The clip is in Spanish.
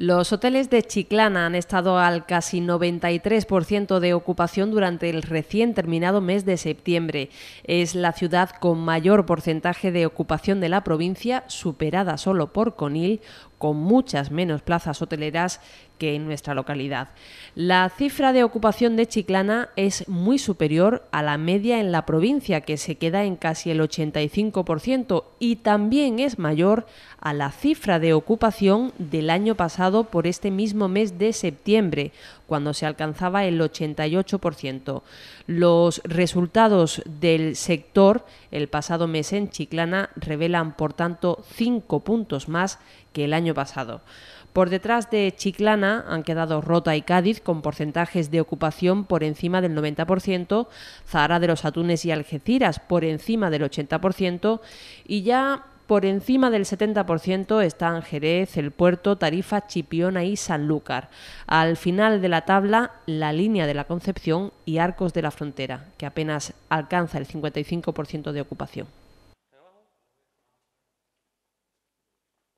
Los hoteles de Chiclana han estado al casi 93% de ocupación durante el recién terminado mes de septiembre. Es la ciudad con mayor porcentaje de ocupación de la provincia, superada solo por Conil, con muchas menos plazas hoteleras que en nuestra localidad. La cifra de ocupación de Chiclana es muy superior a la media en la provincia, que se queda en casi el 85%, y también es mayor a la cifra de ocupación del año pasado por este mismo mes de septiembre, cuando se alcanzaba el 88%. Los resultados del sector el pasado mes en Chiclana revelan, por tanto, cinco puntos más el año pasado. Por detrás de Chiclana han quedado Rota y Cádiz con porcentajes de ocupación por encima del 90%, Zahara de los Atunes y Algeciras por encima del 80% y ya por encima del 70% están Jerez, El Puerto, Tarifa, Chipiona y Sanlúcar. Al final de la tabla, la línea de la Concepción y Arcos de la Frontera, que apenas alcanza el 55% de ocupación.